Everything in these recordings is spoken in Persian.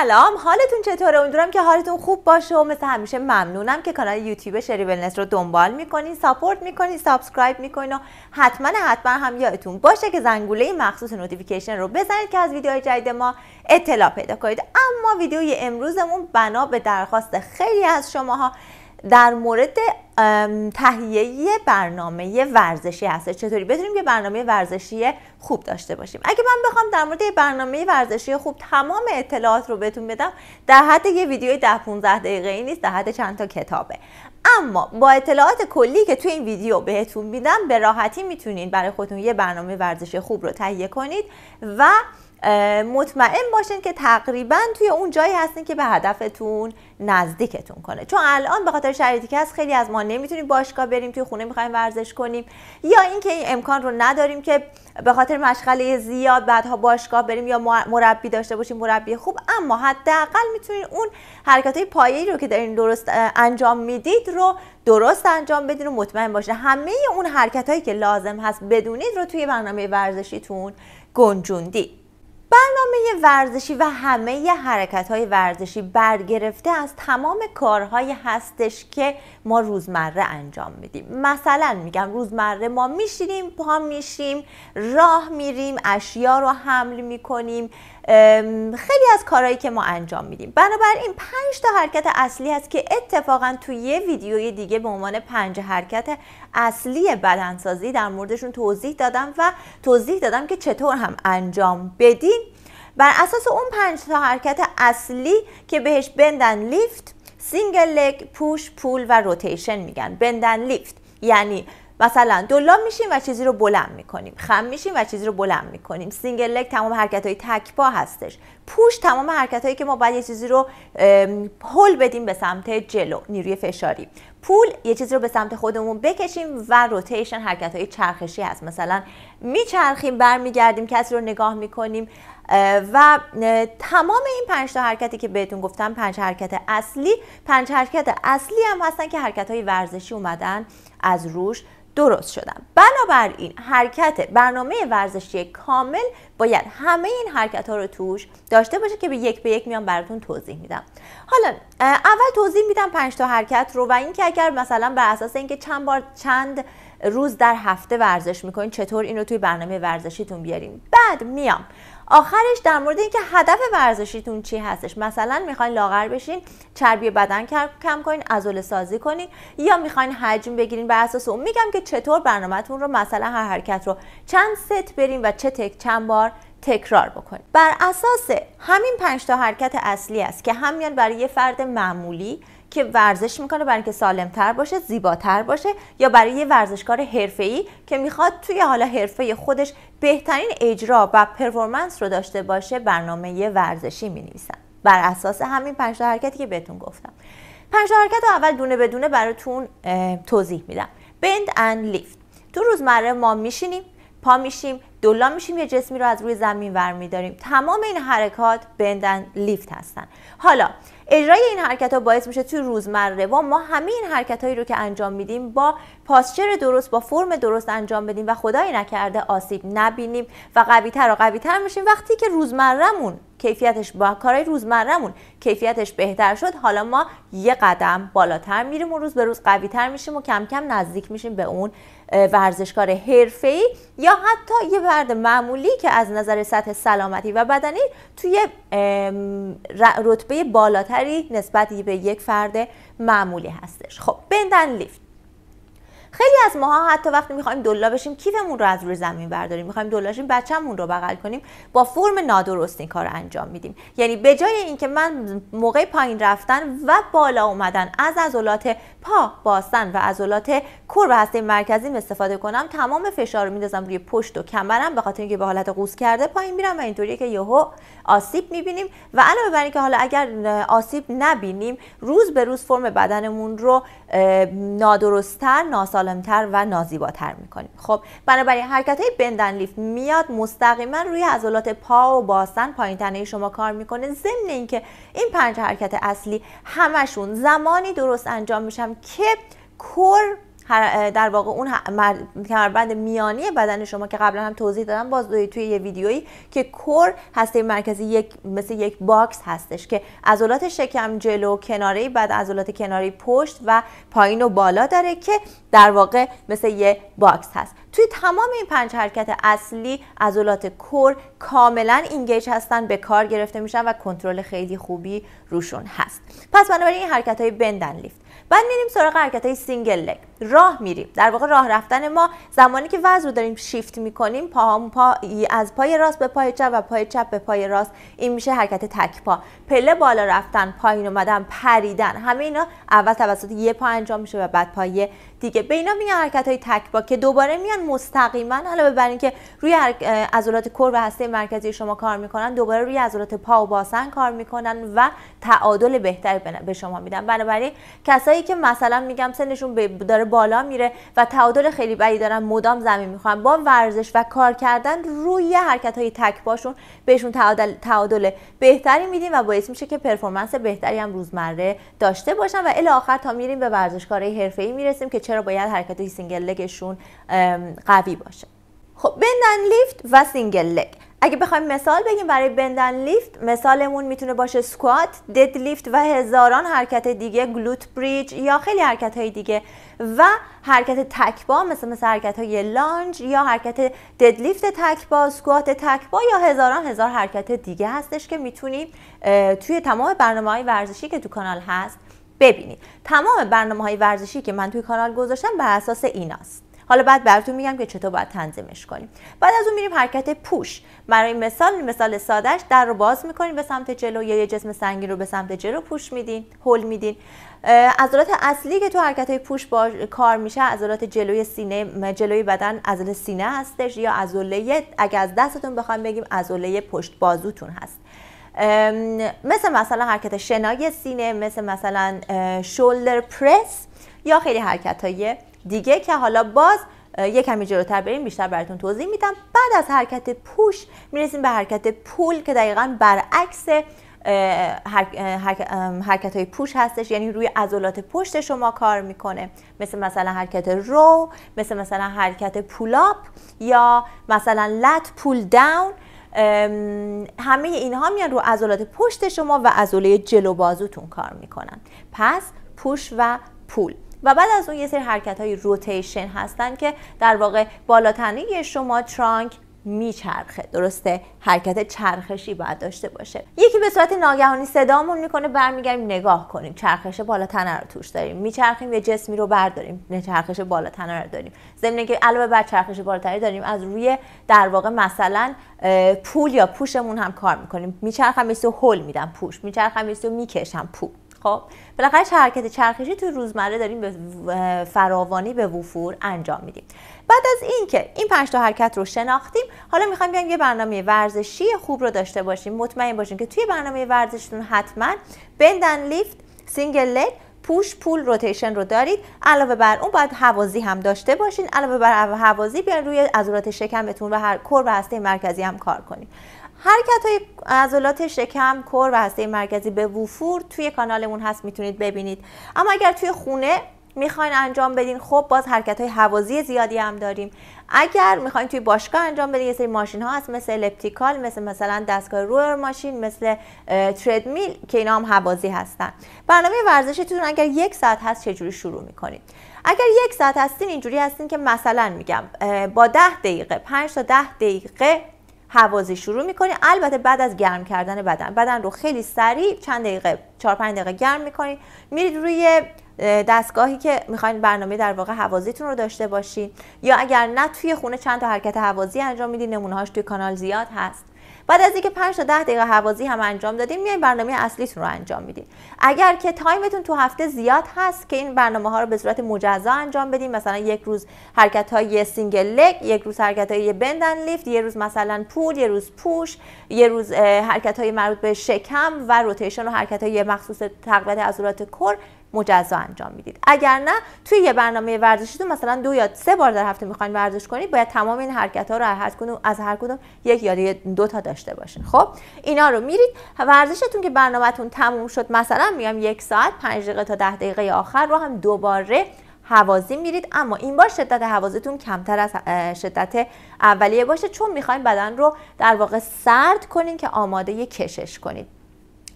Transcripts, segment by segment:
سلام حالتون چطوره امیدوارم که حالتون خوب باشه و مثل همیشه ممنونم که کانال یوتیوب شری ولنس رو دنبال میکنین ساپورت میکنین سابسکرایب میکنین و حتما حتما هم یادتون باشه که زنگوله مخصوص نوتیفیکیشن رو بزنید که از ویدیوهای جدید ما اطلاع پیدا کنید اما ویدیوی امروزمون بنا به درخواست خیلی از شماها در مورد تهیه برنامه ورزشی هست چطوری بتونیم که برنامه ورزشی خوب داشته باشیم اگه من بخوام در مورد برنامه ورزشی خوب تمام اطلاعات رو بهتون بدم در حد یه ویدیوی 10 15 دقیقه ای نیست در حد چند تا کتابه اما با اطلاعات کلی که تو این ویدیو بهتون میدم به راحتی میتونید برای خودتون یه برنامه ورزشی خوب رو تهیه کنید و مطمئن باشین که تقریبا توی اون جایی هستین که به هدفتون نزدیکتون کنه چون الان به خاطر شرایطی که هست خیلی از ما نمیتونیم باشگاه بریم توی خونه میخوایم ورزش کنیم یا اینکه این امکان رو نداریم که به خاطر مشغله زیاد بعدها باشگاه بریم یا مربی داشته باشیم مربی خوب اما حداقل میتونین اون حرکت های پایه‌ای رو که دارین درست انجام میدید رو درست انجام بدین و مطمئن باشه همه اون حرکت که لازم هست بدونید رو توی برنامه ورزشیتون گنجوندید برنامه ورزشی و همه ی حرکت های ورزشی برگرفته از تمام کارهای هستش که ما روزمره انجام میدیم مثلا میگم روزمره ما میشیم، پا میشیم راه میریم اشیا رو حمل میکنیم خیلی از کارهایی که ما انجام میدیم بنابراین پنج تا حرکت اصلی هست که اتفاقا تو یه ویدیوی دیگه به عنوان پنج حرکت اصلی بدنسازی در موردشون توضیح دادم و توضیح دادم که چطور هم انجام بدیم بر اساس اون پنج تا حرکت اصلی که بهش بندن لیفت سینگل لگ پوش پول و روتیشن میگن بندن لیفت یعنی مثلا دلا میشیم و چیزی رو بلند میکنیم خم میشیم و چیزی رو بلند میکنیم سینگل لگ تمام حرکت های تکپا هستش پوش تمام حرکت هایی که ما باید یه چیزی رو پل بدیم به سمت جلو نیروی فشاری پول یه چیزی رو به سمت خودمون بکشیم و روتیشن حرکت های چرخشی هست مثلا میچرخیم برمیگردیم کسی رو نگاه میکنیم و تمام این پنج تا حرکتی که بهتون گفتم پنج حرکت اصلی پنج حرکت اصلی هم هستن که حرکت های ورزشی اومدن از روش درست شدم بنابراین حرکت برنامه ورزشی کامل باید همه این حرکت ها رو توش داشته باشه که به یک به یک میان براتون توضیح میدم حالا اول توضیح میدم پنج تا حرکت رو و اینکه اگر مثلا بر اساس اینکه چند بار چند روز در هفته ورزش میکنین چطور این رو توی برنامه ورزشیتون بیارین بعد میام آخرش در مورد اینکه هدف ورزشیتون چی هستش مثلا میخواین لاغر بشین چربی بدن کم کنین ازول سازی کنین یا میخواین حجم بگیرین بر اساس اون میگم که چطور برنامهتون رو مثلا هر حرکت رو چند ست بریم و چه تک چند بار تکرار بکنین. بر اساس همین پنج تا حرکت اصلی است که هم میان برای یه فرد معمولی که ورزش میکنه برای اینکه سالمتر باشه زیباتر باشه یا برای یه ورزشکار ای که میخواد توی حالا حرفه خودش بهترین اجرا و پرفورمنس رو داشته باشه برنامه ورزشی نویسن بر اساس همین پنج حرکتی که بهتون گفتم پنج حرکت رو اول دونه به دونه براتون توضیح میدم بند اند لیفت تو روزمره ما میشینیم پا میشیم دولا میشیم یه جسمی رو از روی زمین ور تمام این حرکات اند لیفت هستن حالا اجرای این حرکت ها باعث میشه توی روزمره و ما همه این حرکت هایی رو که انجام میدیم با پاسچر درست با فرم درست انجام بدیم و خدایی نکرده آسیب نبینیم و تر و تر میشیم وقتی که روزمرهمون کیفیتش با کارهای روزمرهمون کیفیتش بهتر شد حالا ما یه قدم بالاتر میریم و روز به روز قوی تر میشیم و کم کم نزدیک میشیم به اون ورزشکار حرفه‌ای یا حتی یه فرد معمولی که از نظر سطح سلامتی و بدنی توی رتبه بالاتری نسبت به یک فرد معمولی هستش خب بندن لیفت خیلی از ماها حتی وقتی میخوایم دلا بشیم کیفمون رو از روی زمین برداریم میخوایم دلا بشیم بچه‌مون رو بغل کنیم با فرم نادرست این کار انجام میدیم یعنی به جای اینکه من موقع پایین رفتن و بالا اومدن از عضلات پا باستن و عضلات و هسته مرکزی استفاده کنم تمام فشار رو میندازم روی پشت و کمرم به خاطر اینکه به حالت قوز کرده پایین میرم و اینطوریه که یهو آسیب میبینیم و علاوه بر اینکه حالا اگر آسیب نبینیم روز به روز فرم بدنمون رو نادرستتر ناسالمتر و نازیباتر میکنیم خب بنابراین حرکت های بندن لیفت میاد مستقیما روی عضلات پا و باسن پایین تنه شما کار میکنه ضمن اینکه این پنج حرکت اصلی همشون زمانی درست انجام میشم که کور در واقع اون کمربند میانی بدن شما که قبلا هم توضیح دادم باز توی یه ویدیویی که کور هسته مرکزی یک مثل یک باکس هستش که عضلات شکم جلو کناری بعد عضلات کناری پشت و پایین و بالا داره که در واقع مثل یه باکس هست توی تمام این پنج حرکت اصلی عضلات کور کاملا اینگیج هستن به کار گرفته میشن و کنترل خیلی خوبی روشون هست پس بنابراین این حرکت های بندن لیفت بعد میریم سراغ حرکت های سینگل لگ راه میریم در واقع راه رفتن ما زمانی که وزن رو داریم شیفت میکنیم پا, از پای راست به پای چپ و پای چپ به پای راست این میشه حرکت تک پا پله بالا رفتن پایین اومدن پریدن همه اینا اول توسط یه پا انجام میشه و بعد پای دیگه به اینا میگن حرکت های تک پا که دوباره میان مستقیما حالا بر اینکه روی عضلات کور و هسته مرکزی شما کار میکنن دوباره روی عضلات پا و باسن کار میکنن و تعادل بهتری به شما میدن بنابراین کسایی که مثلا میگم سنشون داره بالا میره و تعادل خیلی بدی دارن مدام زمین میخوان با ورزش و کار کردن روی حرکت های تک باشون بهشون تعادل, بهتری میدیم و باعث میشه که پرفرمنس بهتری هم روزمره داشته باشن و الی آخر تا میریم به ورزشکارای حرفه‌ای میرسیم که چرا باید حرکت های سینگل لگشون قوی باشه خب بندن لیفت و سینگل لگ اگه بخوایم مثال بگیم برای بندن لیفت مثالمون میتونه باشه سکوات، دد لیفت و هزاران حرکت دیگه گلوت بریج یا خیلی حرکت های دیگه و حرکت تکبا مثل مثل حرکت های لانج یا حرکت دد لیفت تکبا، سکوات تکبا یا هزاران هزار حرکت دیگه هستش که میتونیم توی تمام برنامه های ورزشی که تو کانال هست ببینید. تمام برنامه های ورزشی که من توی کانال گذاشتم بر اساس ایناست. حالا بعد براتون میگم که چطور باید تنظیمش کنیم بعد از اون میریم حرکت پوش برای مثال مثال سادهش در رو باز میکنین به سمت جلو یا یه جسم سنگین رو به سمت جلو پوش میدین هل میدین عضلات اصلی که تو حرکت های پوش کار میشه عضلات جلوی سینه جلوی بدن عضله سینه هستش یا عضله اگه از دستتون بخوام بگیم عضله پشت بازوتون هست مثل مثلا حرکت شنای سینه مثل مثلا شولدر پرس یا خیلی حرکت های دیگه که حالا باز یه کمی جلوتر بریم بیشتر براتون توضیح میدم بعد از حرکت پوش میرسیم به حرکت پول که دقیقا برعکس حرکت های پوش هستش یعنی روی عضلات پشت شما کار میکنه مثل مثلا حرکت رو مثل مثلا حرکت پولاپ یا مثلا لت پول داون همه اینها میان رو عضلات پشت شما و عضله جلو بازوتون کار میکنن پس پوش و پول و بعد از اون یه سری حرکت های روتیشن هستن که در واقع بالاتنه شما ترانک میچرخه درسته حرکت چرخشی باید داشته باشه یکی به صورت ناگهانی صدامون میکنه برمیگردیم نگاه کنیم چرخش بالا تنه رو توش داریم میچرخیم یه جسمی رو برداریم نه چرخش بالا رو داریم ضمن که علاوه بر چرخش بالا داریم از روی در واقع مثلا پول یا پوشمون هم کار میکنیم میچرخم یه هول میدم پوش میچرخم یه میکشم پول خب بالاخره حرکت چرخشی تو روزمره داریم به فراوانی به وفور انجام میدیم بعد از اینکه این پنج تا حرکت رو شناختیم حالا میخوایم بیایم یه برنامه ورزشی خوب رو داشته باشیم مطمئن باشیم که توی برنامه ورزشتون حتما بندن لیفت سینگل لگ پوش پول روتیشن رو دارید علاوه بر اون باید حوازی هم داشته باشین علاوه بر حوازی بیان روی عضلات شکمتون و هر کور و هسته مرکزی هم کار کنید حرکت های عضلات شکم کور و هسته مرکزی به وفور توی کانالمون هست میتونید ببینید اما اگر توی خونه میخواین انجام بدین خب باز حرکت های حوازی زیادی هم داریم اگر میخواین توی باشگاه انجام بدین یه سری ماشین ها هست مثل الپتیکال مثل مثلا دستگاه رور ماشین مثل میل که اینا هم حوازی هستن برنامه ورزشتون اگر یک ساعت هست چجوری شروع میکنید اگر یک ساعت هستین اینجوری هستین که مثلا میگم با ده دقیقه 5 تا ده دقیقه هوازی شروع میکنی البته بعد از گرم کردن بدن بدن رو خیلی سریع چند دقیقه 4 پنج دقیقه گرم میکنید میرید روی دستگاهی که میخواین برنامه در واقع حوازیتون رو داشته باشین یا اگر نه توی خونه چند تا حرکت حوازی انجام میدین نمونه توی کانال زیاد هست بعد از اینکه 5 تا 10 دقیقه هوازی هم انجام دادیم، میایم برنامه اصلیتون رو انجام میدیم. اگر که تایمتون تو هفته زیاد هست که این برنامه ها رو به صورت مجزا انجام بدیم، مثلا یک روز حرکت های سینگل لگ یک روز حرکت های بندن لیفت یه روز مثلا پول یه روز پوش یه روز حرکت های مربوط به شکم و روتیشن و حرکت های مخصوص تقویت عضلات کور مجزا انجام میدید اگر نه توی یه برنامه ورزشیتون مثلا دو یا سه بار در هفته میخواین ورزش کنید باید تمام این حرکت ها رو از هر کدوم از هر کدوم یک یا دو تا داشته باشین خب اینا رو میرید ورزشتون که برنامهتون تموم شد مثلا میام یک ساعت 5 دقیقه تا ده دقیقه آخر رو هم دوباره حوازی میرید اما این بار شدت حوازتون کمتر از شدت اولیه باشه چون میخوایم بدن رو در واقع سرد کنین که آماده کشش کنید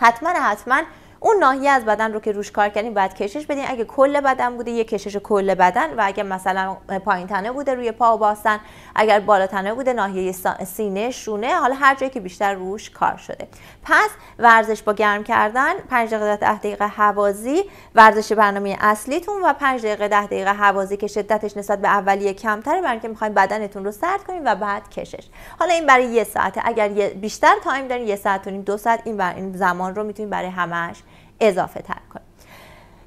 حتما حتما اون ناحیه از بدن رو که روش کار کردین بعد کشش بدین اگه کل بدن بوده یه کشش کل بدن و اگر مثلا پایین تنه بوده روی پا و باستن اگر بالا تنه بوده ناحیه سینه شونه حالا هر جایی که بیشتر روش کار شده پس ورزش با گرم کردن 5 دقیقه 10 دقیقه حوازی ورزش برنامه اصلیتون و 5 دقیقه 10 دقیقه حوازی که شدتش نسبت به اولیه کمتره برای اینکه میخواین بدنتون رو سرد کنین و بعد کشش حالا این برای یه ساعته اگر بیشتر تایم دارین یه ساعت و نیم دو ساعت این, این زمان رو میتونین برای همش اضافه تر کنیم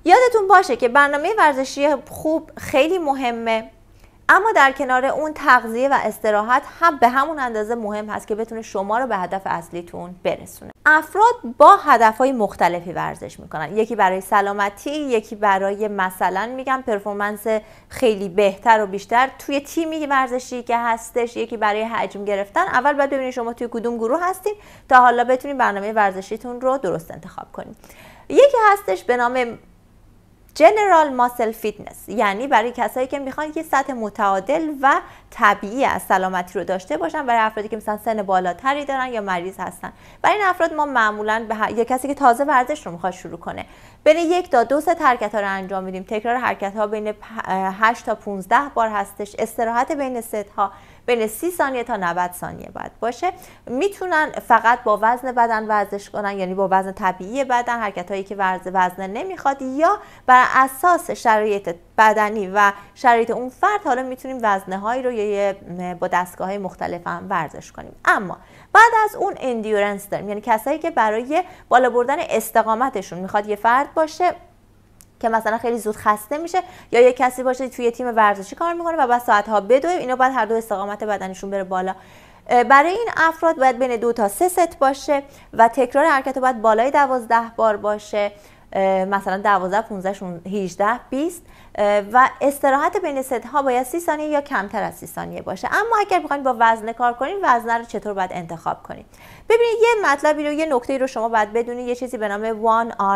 یادتون باشه که برنامه ورزشی خوب خیلی مهمه اما در کنار اون تغذیه و استراحت هم به همون اندازه مهم هست که بتونه شما رو به هدف اصلیتون برسونه افراد با هدفهای مختلفی ورزش میکنن یکی برای سلامتی یکی برای مثلا میگم پرفورمنس خیلی بهتر و بیشتر توی تیمی ورزشی که هستش یکی برای حجم گرفتن اول باید ببینید شما توی کدوم گروه هستین تا حالا بتونید برنامه ورزشیتون رو درست انتخاب کنید یکی هستش به نام جنرال ماسل فیتنس یعنی برای کسایی که میخوان یه سطح متعادل و طبیعی از سلامتی رو داشته باشن برای افرادی که مثلا سن بالاتری دارن یا مریض هستن برای این افراد ما معمولا به یا کسی که تازه ورزش رو میخواد شروع کنه بین یک تا دو سه حرکت ها رو انجام میدیم تکرار حرکت ها بین 8 تا 15 بار هستش استراحت بین ست ها بین 30 ثانیه تا 90 ثانیه باید باشه میتونن فقط با وزن بدن ورزش کنن یعنی با وزن طبیعی بدن حرکت هایی که وزن وزن نمیخواد یا بر اساس شرایط بدنی و شرایط اون فرد حالا میتونیم وزنه هایی رو یه با دستگاه های مختلف هم ورزش کنیم اما بعد از اون اندیورنس داریم یعنی کسایی که برای بالا بردن استقامتشون میخواد یه فرد باشه که مثلا خیلی زود خسته میشه یا یه کسی باشه توی تیم ورزشی کار میکنه و بعد ساعت ها اینا بعد هر دو استقامت بدنشون بره بالا برای این افراد باید بین دو تا سه ست باشه و تکرار حرکت باید بالای دوازده بار باشه مثلا 12 15 18 20 و استراحت بین ست ها باید 30 ثانیه یا کمتر از 30 ثانیه باشه اما اگر بخواید با وزنه کار کنید وزنه رو چطور باید انتخاب کنید ببینید یه مطلبی رو یه نکته رو شما باید بدونید یه چیزی به نام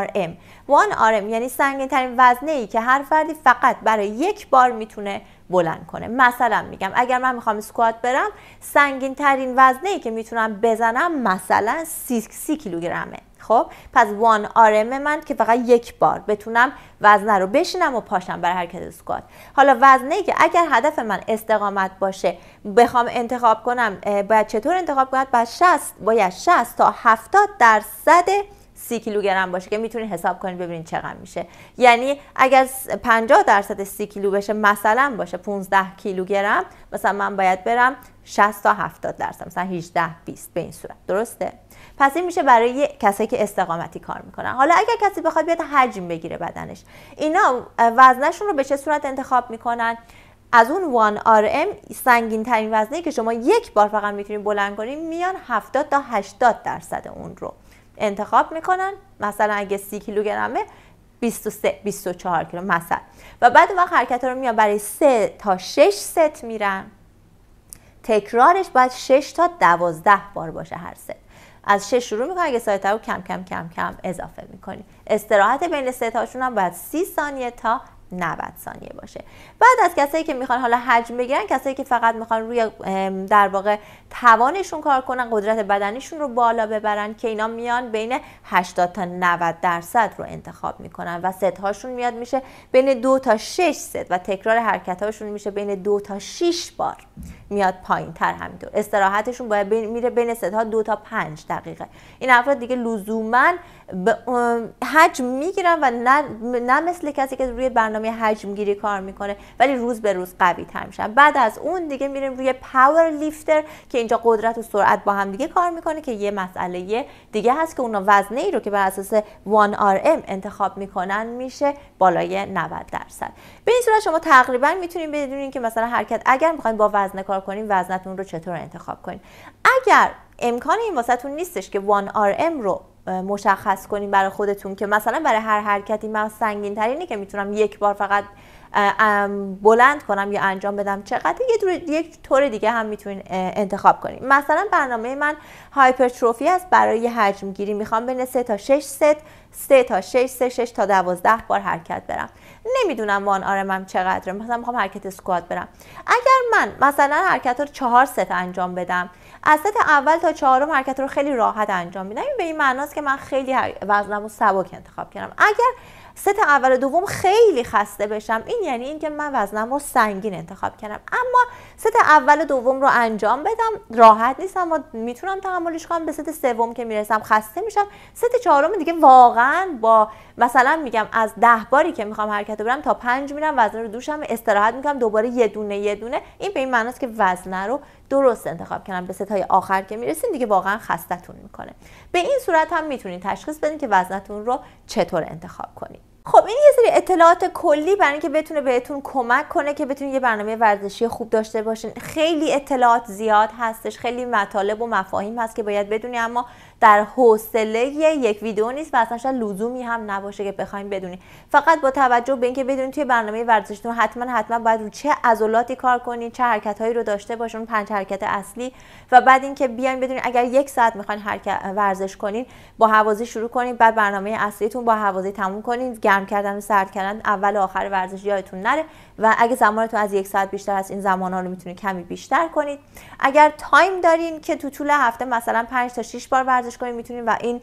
1RM 1RM یعنی سنگین ترین وزنه ای که هر فردی فقط برای یک بار میتونه بلند کنه مثلا میگم اگر من میخوام اسکوات برم سنگین ترین وزنه ای که میتونم بزنم مثلا 30 کیلوگرمه خب پس وان آرم من که فقط یک بار بتونم وزنه رو بشینم و پاشم بر حرکت اسکوات حالا وزنه که اگر هدف من استقامت باشه بخوام انتخاب کنم باید چطور انتخاب کنم باید 60 باید 60 تا 70 درصد 30 کیلوگرم باشه که میتونید حساب کنید ببینید چقدر میشه یعنی اگر 50 درصد 30 کیلو بشه مثلا باشه 15 کیلوگرم مثلا من باید برم 60 تا 70 درصد مثلا 18 20 به این صورت درسته پس این میشه برای کسایی که استقامتی کار میکنن حالا اگر کسی بخواد بیاد حجم بگیره بدنش اینا وزنشون رو به چه صورت انتخاب میکنن از اون 1RM سنگین ترین وزنی که شما یک بار فقط میتونید بلند کنید میان 70 تا 80 درصد اون رو انتخاب میکنن مثلا اگه 30 کیلوگرمه 23 24 کیلو مثلا و بعد وقت حرکت رو میان برای 3 تا 6 ست میرن تکرارش باید 6 تا 12 بار باشه هر ست از 6 شروع میکنن اگه سایت رو کم کم کم کم اضافه میکنی استراحت بین ست هاشون هم باید 30 ثانیه تا 90 ثانیه باشه بعد از کسایی که میخوان حالا حجم بگیرن کسایی که فقط میخوان روی در واقع توانشون کار کنن قدرت بدنیشون رو بالا ببرن که اینا میان بین 80 تا 90 درصد رو انتخاب میکنن و ست هاشون میاد میشه بین 2 تا 6 ست و تکرار حرکت هاشون میشه بین 2 تا 6 بار میاد پایین تر همینطور استراحتشون باید بین میره بین ست ها 2 تا 5 دقیقه این افراد دیگه لزوما حجم میگیرن و نه،, نه, مثل کسی که روی برنامه حجم گیری کار میکنه ولی روز به روز قوی تر میشن بعد از اون دیگه میریم روی پاور لیفتر که اینجا قدرت و سرعت با هم دیگه کار میکنه که یه مسئله دیگه هست که اونا وزنه ای رو که بر اساس 1RM انتخاب میکنن میشه بالای 90 درصد به این صورت شما تقریبا میتونید بدونین که مثلا حرکت اگر میخواین با وزنه کار کنین وزنتون رو چطور انتخاب کنین اگر امکان این تون نیستش که 1RM رو مشخص کنیم برای خودتون که مثلا برای هر حرکتی من سنگین ترینی که میتونم یک بار فقط بلند کنم یا انجام بدم چقدر یک طور دیگه هم میتونین انتخاب کنیم مثلا برنامه من هایپرتروفی است برای حجم گیری میخوام بین 3 تا 6 ست 3 تا 6 3 6 تا 12 بار حرکت برم نمیدونم وان آرمم چقدره مثلا میخوام حرکت اسکوات برم اگر من مثلا حرکت رو چهار ست انجام بدم از ست اول تا چهارم حرکت رو خیلی راحت انجام میدم این به این معناست که من خیلی وزنم رو سبک انتخاب کردم اگر ست اول و دوم خیلی خسته بشم این یعنی اینکه من وزنم رو سنگین انتخاب کردم اما ست اول و دوم رو انجام بدم راحت نیستم و میتونم تحملش کنم به ست سوم که میرسم خسته میشم ست چهارم دیگه واقعا با مثلا میگم از ده باری که میخوام حرکت برم تا پنج میرم وزن رو دوشم استراحت میکنم دوباره یه دونه یه دونه این به این است که وزنه رو درست انتخاب کنم. به ست های آخر که میرسین دیگه واقعا خستتون میکنه به این صورت هم میتونید تشخیص بدین که وزنتون رو چطور انتخاب کنید خب این یه سری اطلاعات کلی برای اینکه بتونه بهتون کمک کنه که بتونید یه برنامه ورزشی خوب داشته باشین خیلی اطلاعات زیاد هستش خیلی مطالب و مفاهیم هست که باید بدونی اما در حوصله یک ویدیو نیست و اصلا لزومی هم نباشه که بخوایم بدونی فقط با توجه به اینکه بدونید توی برنامه ورزشتون حتما حتما باید رو چه عضلاتی کار کنید چه حرکت هایی رو داشته باشون پنج حرکت اصلی و بعد اینکه بیاین بدونید اگر یک ساعت میخواین ورزش کنین با هوازی شروع کنید بعد برنامه اصلیتون با هوازی تموم کنید گرم کردن و سرد کردن اول و آخر ورزش یادتون نره و اگه زمانتون از یک ساعت بیشتر از این زمان ها رو میتونید کمی بیشتر کنید اگر تایم دارین که تو طول هفته مثلا 5 تا 6 بار ورزش کنیم میتونیم و این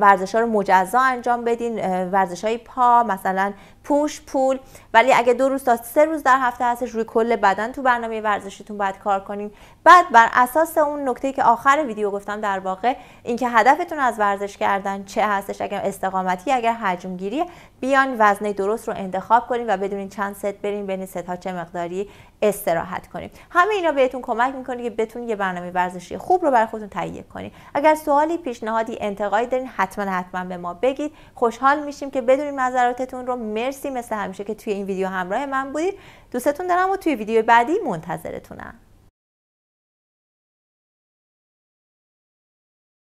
ورزش ها رو مجزا انجام بدین ورزش های پا مثلا پوش پول ولی اگه دو روز تا سه روز در هفته هستش روی کل بدن تو برنامه ورزشیتون باید کار کنین بعد بر اساس اون نکته که آخر ویدیو گفتم در واقع اینکه هدفتون از ورزش کردن چه هستش اگر استقامتی اگر حجم گیری بیان وزنه درست رو انتخاب کنین و بدونین چند ست برین بین ست ها چه مقداری استراحت کنین همه اینا بهتون کمک میکنه که بتونین یه برنامه ورزشی خوب رو برای خودتون تهیه کنین اگر سوالی پیشنهادی انتقاد انتقادی دارین حتما حتما به ما بگید خوشحال میشیم که بدونیم نظراتتون رو مرسی مثل همیشه که توی این ویدیو همراه من بودید دوستتون دارم و توی ویدیو بعدی منتظرتونم